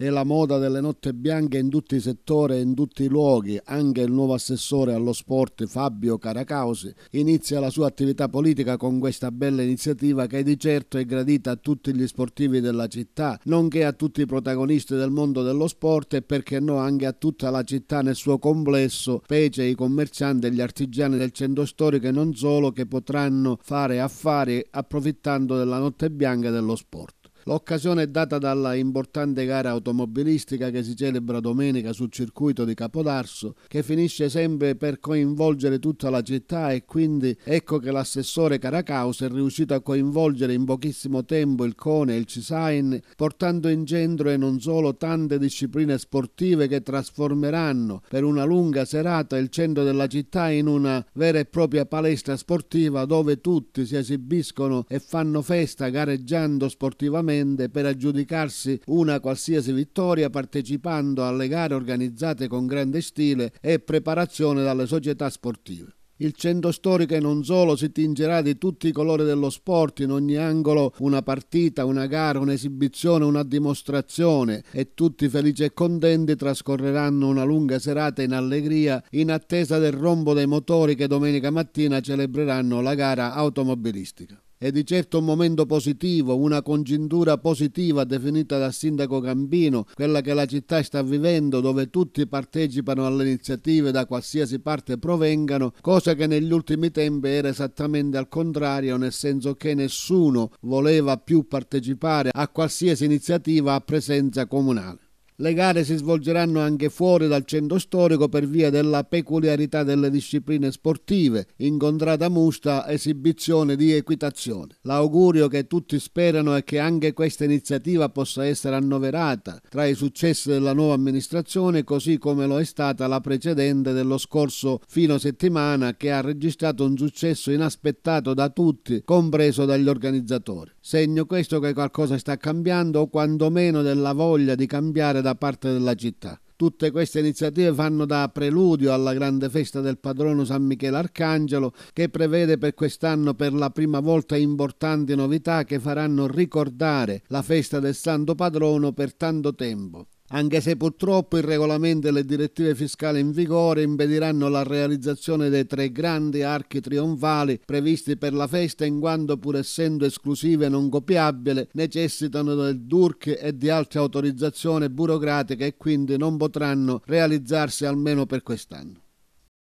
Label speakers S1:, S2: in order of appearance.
S1: È la moda delle notte bianche in tutti i settori e in tutti i luoghi. Anche il nuovo assessore allo sport Fabio Caracausi inizia la sua attività politica con questa bella iniziativa che di certo è gradita a tutti gli sportivi della città, nonché a tutti i protagonisti del mondo dello sport e perché no anche a tutta la città nel suo complesso, specie i commercianti e gli artigiani del centro storico e non solo che potranno fare affari approfittando della notte bianca dello sport. L'occasione è data dalla importante gara automobilistica che si celebra domenica sul circuito di Capodarso, che finisce sempre per coinvolgere tutta la città e quindi ecco che l'assessore Caracaus è riuscito a coinvolgere in pochissimo tempo il CONE e il CISAIN, portando in centro e non solo tante discipline sportive che trasformeranno per una lunga serata il centro della città in una vera e propria palestra sportiva dove tutti si esibiscono e fanno festa gareggiando sportivamente giustamente per aggiudicarsi una qualsiasi vittoria partecipando alle gare organizzate con grande stile e preparazione dalle società sportive. Il centro storico e non solo si tingerà di tutti i colori dello sport, in ogni angolo una partita, una gara, un'esibizione, una dimostrazione e tutti felici e contenti trascorreranno una lunga serata in allegria in attesa del rombo dei motori che domenica mattina celebreranno la gara automobilistica. È di certo un momento positivo, una congiuntura positiva definita dal sindaco Gambino, quella che la città sta vivendo, dove tutti partecipano alle iniziative da qualsiasi parte provengano, cosa che negli ultimi tempi era esattamente al contrario, nel senso che nessuno voleva più partecipare a qualsiasi iniziativa a presenza comunale. Le gare si svolgeranno anche fuori dal centro storico per via della peculiarità delle discipline sportive, incontrata musta esibizione di equitazione. L'augurio che tutti sperano è che anche questa iniziativa possa essere annoverata tra i successi della nuova amministrazione, così come lo è stata la precedente dello scorso fino settimana che ha registrato un successo inaspettato da tutti, compreso dagli organizzatori. Segno questo che qualcosa sta cambiando o quantomeno della voglia di cambiare da parte della città. Tutte queste iniziative fanno da preludio alla grande festa del padrono San Michele Arcangelo che prevede per quest'anno per la prima volta importanti novità che faranno ricordare la festa del Santo Padrono per tanto tempo anche se purtroppo il regolamento e le direttive fiscali in vigore impediranno la realizzazione dei tre grandi archi trionfali previsti per la festa in quanto pur essendo esclusive e non copiabili necessitano del DURC e di altre autorizzazioni burocratiche e quindi non potranno realizzarsi almeno per quest'anno.